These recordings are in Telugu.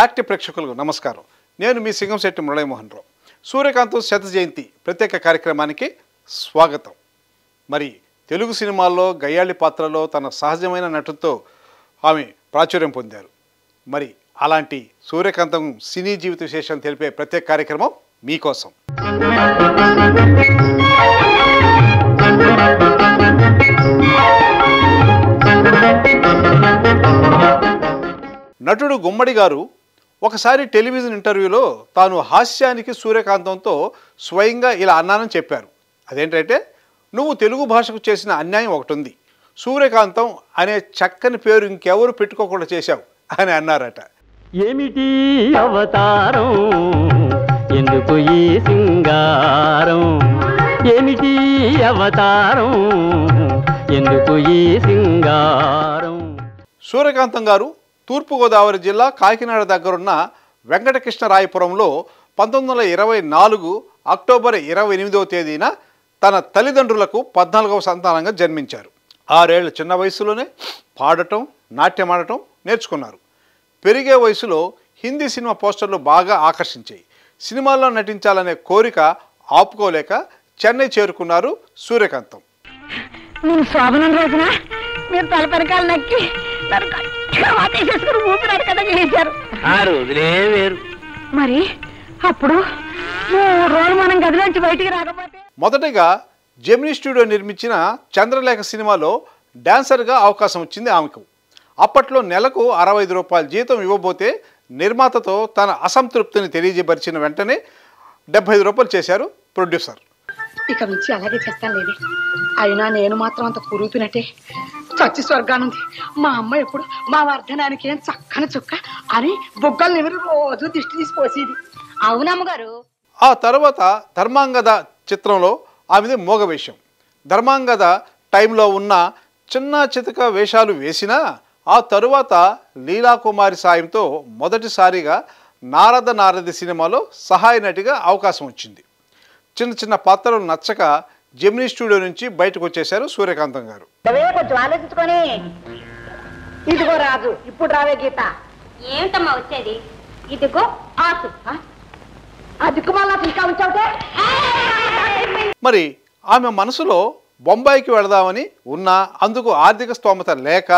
యాక్టివ్ ప్రేక్షకులకు నమస్కారం నేను మీ సింగంశెట్టి మురళీమోహన్ రావు సూర్యకాంత్ శత జయంతి ప్రత్యేక కార్యక్రమానికి స్వాగతం మరి తెలుగు సినిమాల్లో గయ్యాళి పాత్రలో తన సహజమైన నటుతో ఆమె ప్రాచుర్యం పొందారు మరి అలాంటి సూర్యకాంతం సినీ జీవిత విశేషం తెలిపే ప్రత్యేక కార్యక్రమం మీకోసం నటుడు గుమ్మడి గారు ఒకసారి టెలివిజన్ ఇంటర్వ్యూలో తాను హాస్యానికి సూర్యకాంతంతో స్వయంగా ఇలా అన్నానని చెప్పారు అదేంటంటే నువ్వు తెలుగు భాషకు చేసిన అన్యాయం ఒకటి ఉంది సూర్యకాంతం అనే చక్కని పేరు ఇంకెవరు పెట్టుకోకుండా చేశావు అని అన్నారట ఏమిటి అవతారం ఎందుకు ఈ సింగారం ఏమిటి అవతారం ఎందుకు ఈ సింగారం సూర్యకాంతం గారు తూర్పుగోదావరి జిల్లా కాకినాడ దగ్గరున్న వెంకటకృష్ణరాయపురంలో పంతొమ్మిది వందల ఇరవై నాలుగు అక్టోబర్ ఇరవై ఎనిమిదవ తేదీన తన తల్లిదండ్రులకు పద్నాలుగవ సంతానంగా జన్మించారు ఆరేళ్ల చిన్న వయసులోనే పాడటం నాట్యమాడటం నేర్చుకున్నారు పెరిగే వయసులో హిందీ సినిమా పోస్టర్లు బాగా ఆకర్షించాయి సినిమాల్లో నటించాలనే కోరిక ఆపుకోలేక చెన్నై చేరుకున్నారు సూర్యకాంతం కదా చేశారు ఆ రోజులే వేరు మరి అప్పుడు రోజు మనం గదిలోంచి బయటికి రాకపోతే మొదటగా జెమినీ స్టూడియో నిర్మించిన చంద్రలేఖ సినిమాలో డాన్సర్గా అవకాశం వచ్చింది ఆమెకు అప్పట్లో నెలకు అరవై ఐదు రూపాయల జీతం ఇవ్వబోతే నిర్మాతతో తన అసంతృప్తిని తెలియజేపరిచిన వెంటనే డెబ్బై ఐదు రూపాయలు చేశారు ప్రొడ్యూసర్ ఇక నుంచి అలాగే చేస్తాను లేదే అయినా నేను మాత్రం అంత కురూపినట్టే చచ్చి స్వర్గానుంది మా అమ్మ ఎప్పుడు మా వర్ధనానికి ఏం చక్కని చుక్క అని బుగ్గలు నివరు రోజు దిష్టి తీసిపోసేది అవునమ్మగారు ఆ తర్వాత ధర్మాంగద చిత్రంలో ఆమెది మోగ వేషం ధర్మాంగద టైంలో ఉన్న చిన్న చితక వేషాలు వేసినా ఆ తరువాత లీలాకుమారి సాయంతో మొదటిసారిగా నారద నారది సినిమాలో సహాయ నటిగా అవకాశం వచ్చింది చిన్న చిన్న పాత్రలు నచ్చక జెమినీ స్టూడియో నుంచి బయటకు వచ్చేసారు సూర్యకాంతం గారు ఇదిగో రాజు ఇప్పుడు రావే గీత ఏమిటమ్మా వచ్చేది ఇదిగో ఆసు మరి ఆమె మనసులో బొంబాయికి వెళదామని ఉన్నా అందుకు ఆర్థిక స్తోమత లేక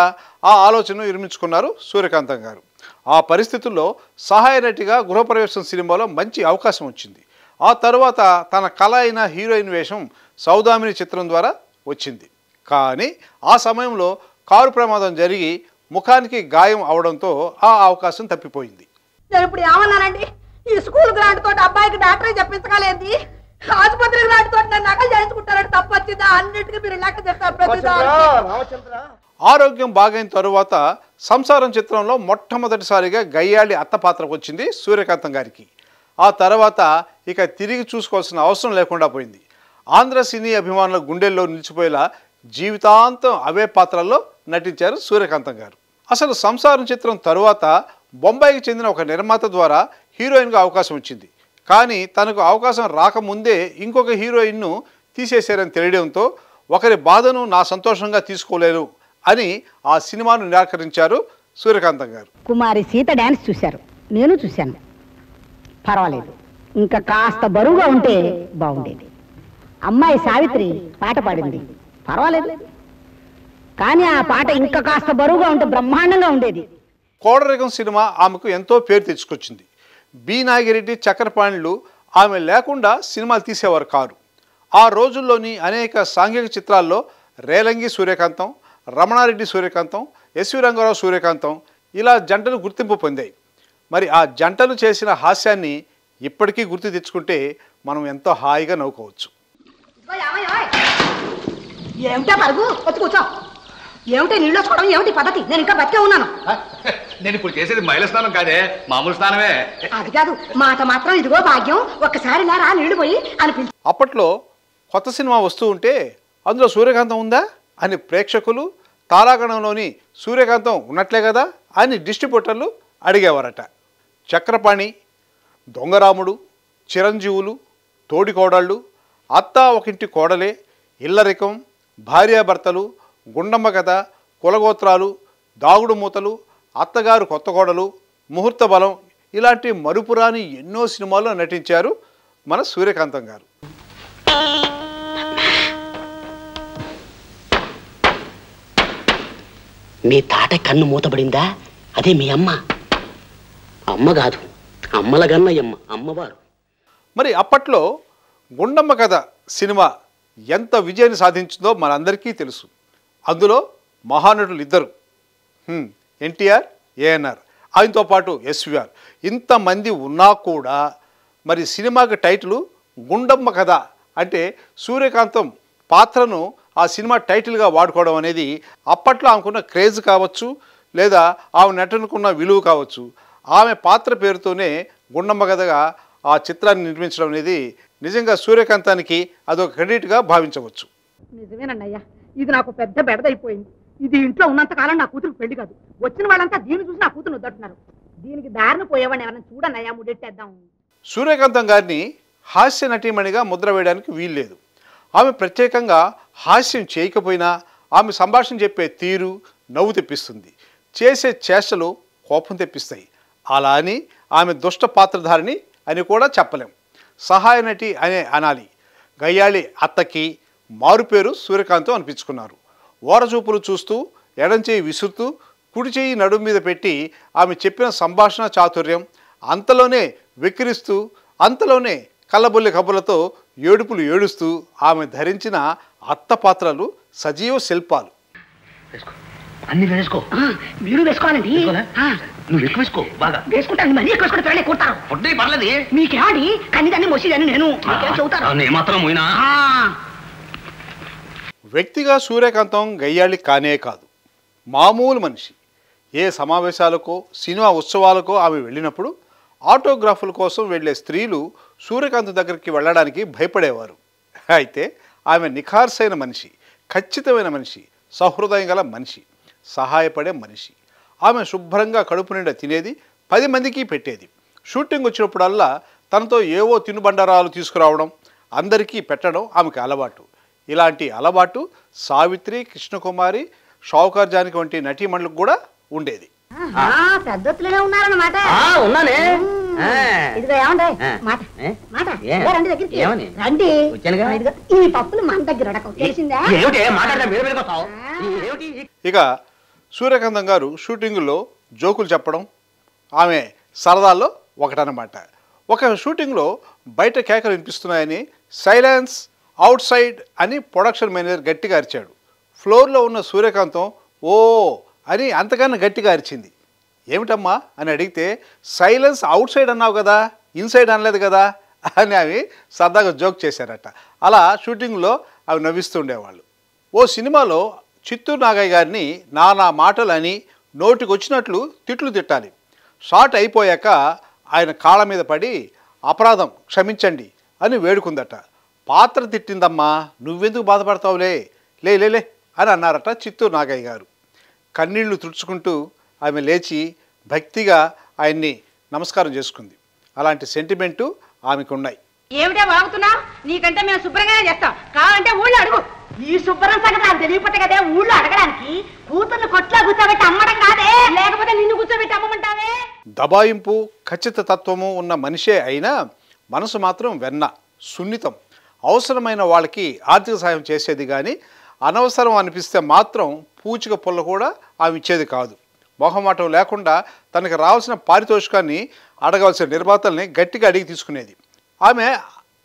ఆ ఆలోచనను నిర్మించుకున్నారు సూర్యకాంతం గారు ఆ పరిస్థితుల్లో సహాయ నటిగా గృహప్రవేశం సినిమాలో మంచి అవకాశం వచ్చింది ఆ తర్వాత తన కళ అయిన హీరోయిన్ వేషం సౌదామిని చిత్రం ద్వారా వచ్చింది కానీ ఆ సమయంలో కారు ప్రమాదం జరిగి ముఖానికి గాయం అవడంతో ఆ అవకాశం తప్పిపోయింది నేను ఇప్పుడు ఏమన్నానండి ఈ స్కూల్ గ్రాంట్ తోటి అబ్బాయికి డాక్టర్ చెప్పించగలేదు ఆసుపత్రి గ్రాంట్ తోటి నన్ను నకలు చేయించుకుంటారని తప్పు వచ్చిందా అన్నిటికీ మీరు లెక్క చెప్తారు ఆరోగ్యం బాగైన తరువాత సంసారం చిత్రంలో మొట్టమొదటిసారిగా గయ్యాళి అత్త పాత్రకు వచ్చింది సూర్యకాంతం గారికి ఆ తర్వాత ఇక తిరిగి చూసుకోవాల్సిన అవసరం లేకుండా పోయింది ఆంధ్ర సినీ అభిమానుల గుండెల్లో నిలిచిపోయేలా జీవితాంతం అవే పాత్రల్లో నటించారు సూర్యకాంతం గారు అసలు సంసారం చిత్రం తరువాత బొంబాయికి చెందిన ఒక నిర్మాత ద్వారా హీరోయిన్గా అవకాశం వచ్చింది కానీ తనకు అవకాశం రాకముందే ఇంకొక హీరోయిన్ను తీసేశారని తెలియడంతో ఒకరి బాధను నా సంతోషంగా తీసుకోలేను అని ఆ సినిమాను నిరాకరించారు సూర్యకాంతం గారు కుమారి సీత డాన్స్ చూశారు నేను చూశాను పర్వాలేదు ఇంకా కాస్త బరువుగా ఉంటే బాగుండేది అమ్మాయి సావిత్రి పాట పాడింది పర్వాలేదు కానీ ఆ పాట ఇంకా కాస్త బరువుగా ఉంటే బ్రహ్మాండంగా ఉండేది కోడరేగం సినిమా ఆమెకు ఎంతో పేరు తెచ్చుకొచ్చింది బి నాగిరెడ్డి చక్రపాణిలు ఆమె లేకుండా సినిమాలు తీసేవారు కారు ఆ రోజుల్లోని అనేక సాంఘిక చిత్రాల్లో రేలంగి సూర్యకాంతం రమణారెడ్డి సూర్యకాంతం ఎస్వి రంగారావు సూర్యకాంతం ఇలా జంటలు గుర్తింపు పొందాయి మరి ఆ జంటలు చేసిన హాస్యాన్ని ఇప్పటికీ గుర్తు తెచ్చుకుంటే మనం ఎంతో హాయిగా నవ్వుకోవచ్చు ఏమిటా పరుగు వచ్చి కూర్చో ఏమిటి నీళ్ళు చూడడం ఏమిటి పద్ధతి నేను ఇంకా బతికే ఉన్నాను నేను ఇప్పుడు చేసేది మహిళ స్నానం కాదే మామూలు స్నానమే అది కాదు మాట మాత్రం ఇదిగో భాగ్యం ఒక్కసారి నా రా నీళ్లు పోయి అనిపించి అప్పట్లో కొత్త సినిమా వస్తూ ఉంటే అందులో సూర్యకాంతం ఉందా అని ప్రేక్షకులు తారాగణంలోని సూర్యకాంతం ఉన్నట్లే కదా అని డిస్ట్రిబ్యూటర్లు అడిగేవారట చక్రపాణి దొంగరాముడు చిరంజీవులు తోడికోడళ్ళు అత్త ఒకంటి కోడలే ఇల్లరికం భార్యాభర్తలు గుండమ్మ కథ కులగోత్రాలు దాగుడు మూతలు అత్తగారు కొత్త కోడలు ముహూర్త బలం ఇలాంటి మరుపురాని ఎన్నో సినిమాల్లో నటించారు మన సూర్యకాంతం గారు మీ తాట కన్ను మూతబడిందా అదే మీ అమ్మ అమ్మ కాదు అమ్మల అమ్మ అమ్మవారు మరి అప్పట్లో గుండమ్మ కథ సినిమా ఎంత విజయాన్ని సాధించిందో మనందరికీ తెలుసు అందులో మహానటులు ఇద్దరు ఎన్టీఆర్ ఏఎన్ఆర్ ఆయనతో పాటు ఎస్విఆర్ ఇంతమంది ఉన్నా కూడా మరి సినిమాకి టైటిల్ గుండమ్మ కథ అంటే సూర్యకాంతం పాత్రను ఆ సినిమా టైటిల్గా వాడుకోవడం అనేది అప్పట్లో ఆమెకున్న క్రేజ్ కావచ్చు లేదా ఆమె నటనకున్న విలువ కావచ్చు ఆమె పాత్ర పేరుతోనే గుండమ్మ కథగా ఆ చిత్రాన్ని నిర్మించడం అనేది నిజంగా సూర్యకాంతానికి అదొక క్రెడిట్గా భావించవచ్చు నిజమేనన్నయ్యా ఇది నాకు పెద్ద బెడదైపోయింది ఇది ఇంట్లో ఉన్నంత కాలం నా కూతురు పెళ్లి కాదు వచ్చిన వాళ్ళంతా దీన్ని చూసి నా కూతురు వద్దంటున్నారు దీనికి దారిని పోయేవాడిని ఎవరైనా చూడన్నయ్యా ముడెట్టేద్దాం సూర్యకాంతం గారిని హాస్య నటీమణిగా ముద్ర వేయడానికి వీల్లేదు ఆమె ప్రత్యేకంగా హాస్యం చేయకపోయినా ఆమె సంభాషణ చెప్పే తీరు నవ్వు తెప్పిస్తుంది చేసే చేష్టలు కోపం తెప్పిస్తాయి అలా అని ఆమె దుష్ట పాత్రధారిని అని కూడా చెప్పలేం సహాయ నటి అనే అనాలి గయ్యాళి అత్తకి మారుపేరు సూర్యకాంతం అనిపించుకున్నారు ఓరచూపులు చూస్తూ ఎడంచేయి విసురుతూ కుడి చేయి నడుము మీద పెట్టి ఆమె చెప్పిన సంభాషణ చాతుర్యం అంతలోనే వెక్కిరిస్తూ అంతలోనే కళ్ళబుల్లి కబుర్లతో ఏడుపులు ఏడుస్తూ ఆమె ధరించిన అత్త పాత్రలు సజీవ శిల్పాలు అన్ని వేసుకో మీరు వేసుకోవాలండి నువ్వు ఎక్కువ వేసుకో బాగా వేసుకుంటాను మళ్ళీ ఎక్కువ వేసుకుంటే పిల్లలు ఎక్కుంటారు ఫుడ్ పర్లేదు మీకేమండి కన్నీదాన్ని మొసిదాన్ని నేను చదువుతాను ఏమాత్రం పోయినా వ్యక్తిగా సూర్యకాంతం గయ్యాళి కానే కాదు మామూలు మనిషి ఏ సమావేశాలకో సినిమా ఉత్సవాలకో ఆమె వెళ్ళినప్పుడు ఆటోగ్రాఫుల కోసం వెళ్లే స్త్రీలు సూర్యకాంత్ దగ్గరికి వెళ్ళడానికి భయపడేవారు అయితే ఆమె నిఖార్సైన మనిషి ఖచ్చితమైన మనిషి సహృదయం గల మనిషి సహాయపడే మనిషి ఆమె శుభ్రంగా కడుపు నిండా తినేది పది మందికి పెట్టేది షూటింగ్ వచ్చినప్పుడల్లా తనతో ఏవో తినుబండరాలు తీసుకురావడం అందరికీ పెట్టడం ఆమెకు అలవాటు ఇలాంటి అలవాటు సావిత్రి కృష్ణకుమారి షావుకార్జానికి వంటి నటీమణులకు కూడా ఉండేది ఇక సూర్యకాంతం గారు షూటింగ్లో జోకులు చెప్పడం ఆమె సరదాల్లో ఒకటనమాట ఒక షూటింగ్లో బయట కేకలు వినిపిస్తున్నాయని సైలెన్స్ అవుట్ సైడ్ అని ప్రొడక్షన్ మేనేజర్ గట్టిగా అరిచాడు ఫ్లోర్లో ఉన్న సూర్యకాంతం ఓ అని అంతకన్నా గట్టిగా అరిచింది ఏమిటమ్మా అని అడిగితే సైలెన్స్ అవుట్ సైడ్ అన్నావు కదా ఇన్సైడ్ అనలేదు కదా అని అవి సరదాగా జోక్ చేశారట అలా షూటింగ్లో అవి నవ్విస్తుండేవాళ్ళు ఓ సినిమాలో చిత్తూరు నాగయ్య గారిని నానా మాటలని నోటికొచ్చినట్లు తిట్లు తిట్టాలి షార్ట్ అయిపోయాక ఆయన కాళ్ళ మీద పడి అపరాధం క్షమించండి అని వేడుకుందట పాత్ర తిట్టిందమ్మా నువ్వెందుకు బాధపడతావులే లే లేలే అని అన్నారట చిత్తూరు నాగయ్య గారు కన్నీళ్లు తుడుచుకుంటూ ఆమె లేచి భక్తిగా ఆయన్ని నమస్కారం చేసుకుంది అలాంటి సెంటిమెంటు ఆమెకున్నాయి ఏమిటా వాగుతున్నా నీకంటే మేము శుభ్రంగానే చేస్తాం కావాలంటే ఊళ్ళో అడుగు ఈ శుభ్రం సంగతి నాకు కదే ఊళ్ళో అడగడానికి కూతుర్ని కొట్లా కూర్చోబెట్టి అమ్మడం కాదే లేకపోతే నిన్ను కూర్చోబెట్టి అమ్మమంటావే దబాయింపు ఖచ్చిత తత్వము ఉన్న మనిషే అయినా మనసు మాత్రం వెన్న సున్నితం అవసరమైన వాళ్ళకి ఆర్థిక సహాయం చేసేది కానీ అనవసరం అనిపిస్తే మాత్రం పూచిక పుల్ల కూడా ఆమె ఇచ్చేది కాదు మొహమాటం లేకుండా తనకు రావాల్సిన పారితోషికాన్ని అడగవలసిన నిర్మాతల్ని గట్టిగా అడిగి తీసుకునేది ఆమె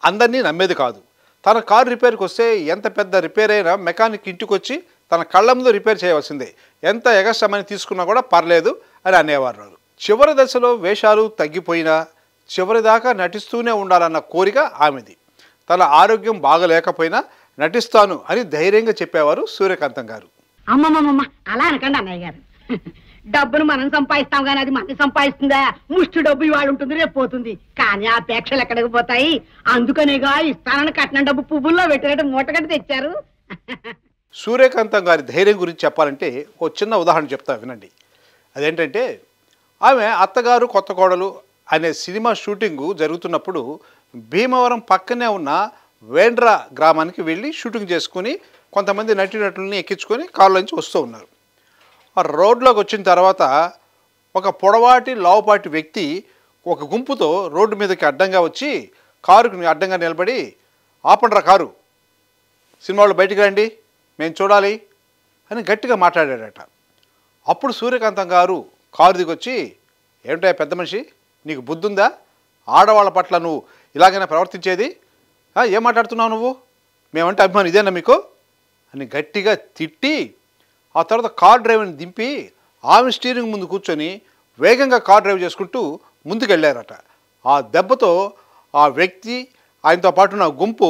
అందరినీ నమ్మేది కాదు తన కారు రిపేర్కి వస్తే ఎంత పెద్ద రిపేర్ అయినా మెకానిక్ ఇంటికి వచ్చి తన కళ్ళంలో రిపేర్ చేయవలసిందే ఎంత ఎగస్టమని తీసుకున్నా కూడా పర్లేదు అని అనేవారు చివరి దశలో వేషాలు తగ్గిపోయినా చివరిదాకా నటిస్తూనే ఉండాలన్న కోరిక ఆమెది తన ఆరోగ్యం బాగలేకపోయినా నటిస్తాను అని ధైర్యంగా చెప్పేవారు సూర్యకాంతం గారు అమ్మమ్మమ్మ అలా అనకండి అన్నయ్య గారు డబ్బును మనం సంపాదిస్తాం కానీ అది మనకి సంపాదిస్తుందా ముష్టి డబ్బు ఇవాళ ఉంటుంది రేపు పోతుంది కానీ ఆ పేక్షలు ఎక్కడికి పోతాయి అందుకనేగా ఇస్తానని కట్టిన డబ్బు పువ్వుల్లో పెట్టినట్టు మూటగట్టు తెచ్చారు సూర్యకాంతం గారి ధైర్యం గురించి చెప్పాలంటే ఓ చిన్న ఉదాహరణ చెప్తా వినండి అదేంటంటే ఆమె అత్తగారు కొత్త కోడలు అనే సినిమా షూటింగు జరుగుతున్నప్పుడు భీమవరం పక్కనే ఉన్న వేండ్ర గ్రామానికి వెళ్ళి షూటింగ్ చేసుకుని కొంతమంది నటీనటుల్ని ఎక్కించుకొని కారులోంచి వస్తూ ఉన్నారు రోడ్లోకి వచ్చిన తర్వాత ఒక పొడవాటి లావుపాటి వ్యక్తి ఒక గుంపుతో రోడ్డు మీదకి అడ్డంగా వచ్చి కారుకు అడ్డంగా నిలబడి ఆపండ్రా కారు సినిమా బయటికి రండి మేము చూడాలి అని గట్టిగా మాట్లాడాడట అప్పుడు సూర్యకాంతం గారు కారు దిగొచ్చి ఏమిటా పెద్ద మనిషి నీకు బుద్ధుందా ఆడవాళ్ళ పట్ల నువ్వు ఇలాగైనా ప్రవర్తించేది ఏం మాట్లాడుతున్నావు నువ్వు మేమంటే అభిమానం ఇదేనా మీకు అని గట్టిగా తిట్టి ఆ తర్వాత కార్ డ్రైవర్ని దింపి ఆమె స్టీరింగ్ ముందు కూర్చొని వేగంగా కార్ డ్రైవ్ చేసుకుంటూ ముందుకెళ్ళారట ఆ దెబ్బతో ఆ వ్యక్తి ఆయనతో పాటు నా గుంపు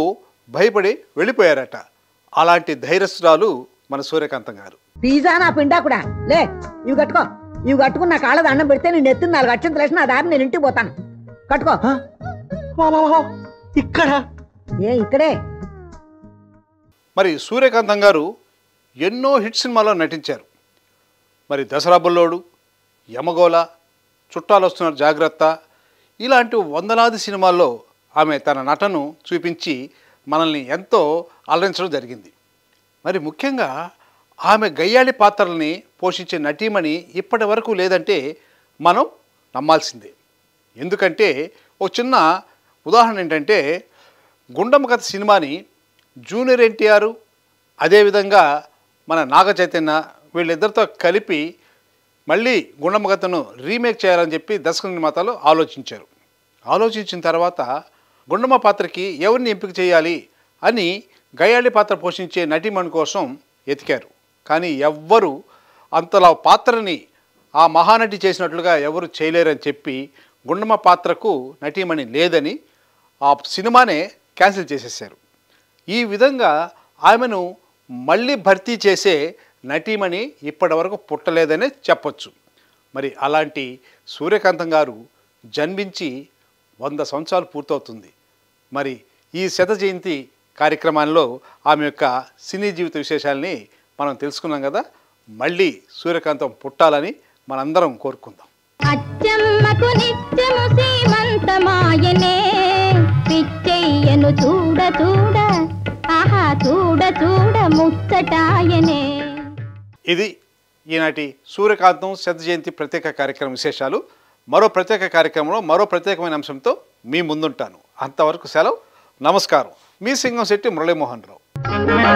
భయపడి వెళ్ళిపోయారట అలాంటి ధైర్యస్తురాలు మన సూర్యకాంతం గారు పిజ్జా నా పిండా కూడా లే ఇవి కట్టుకో ఇవి కట్టుకుని నా కాళ్ళ దాన్ని పెడితే నేను ఎత్తు నాలుగు అక్షంత లేచి నా దారి నేను ఇంటికి పోతాను కట్టుకో ఇక్కడ ఏ ఇక్కడే మరి సూర్యకాంతం గారు ఎన్నో హిట్ సినిమాలో నటించారు మరి దసరా బొల్లోడు యమగోళ చుట్టాలు వస్తున్నారు జాగ్రత్త ఇలాంటి వందలాది సినిమాల్లో ఆమె తన నటను చూపించి మనల్ని ఎంతో అలరించడం జరిగింది మరి ముఖ్యంగా ఆమె గయ్యాళి పాత్రల్ని పోషించే నటీమణి ఇప్పటి వరకు లేదంటే మనం నమ్మాల్సిందే ఎందుకంటే ఓ చిన్న ఉదాహరణ ఏంటంటే గుండమ్మ కథ సినిమాని జూనియర్ ఎన్టీఆర్ అదేవిధంగా మన నాగ చైతన్య వీళ్ళిద్దరితో కలిపి మళ్ళీ గుండమ్మగతను రీమేక్ చేయాలని చెప్పి దర్శక నిర్మాతలు ఆలోచించారు ఆలోచించిన తర్వాత గుండమ్మ పాత్రకి ఎవరిని ఎంపిక చేయాలి అని గయాళి పాత్ర పోషించే నటీమణి కోసం ఎతికారు కానీ ఎవ్వరూ అంతలా పాత్రని ఆ మహానటి చేసినట్లుగా ఎవరు చేయలేరని చెప్పి గుండమ్మ పాత్రకు నటీమణి లేదని ఆ సినిమానే క్యాన్సిల్ చేసేసారు ఈ విధంగా ఆమెను మళ్ళీ భర్తీ చేసే నటీమణి ఇప్పటివరకు పుట్టలేదనే చెప్పొచ్చు మరి అలాంటి సూర్యకాంతం గారు జన్మించి వంద సంవత్సరాలు పూర్తవుతుంది మరి ఈ శత జయంతి కార్యక్రమాల్లో ఆమె యొక్క సినీ జీవిత విశేషాలని మనం తెలుసుకున్నాం కదా మళ్ళీ సూర్యకాంతం పుట్టాలని మనందరం కోరుకుందాం చూడ చూడ ఇది ఈనాటి సూర్యకాంతం శత జయంతి ప్రత్యేక కార్యక్రమం విశేషాలు మరో ప్రత్యేక కార్యక్రమంలో మరో ప్రత్యేకమైన అంశంతో మీ ముందుంటాను అంతవరకు సెలవు నమస్కారం మీ సింగం శెట్టి మురళీమోహన్ రావు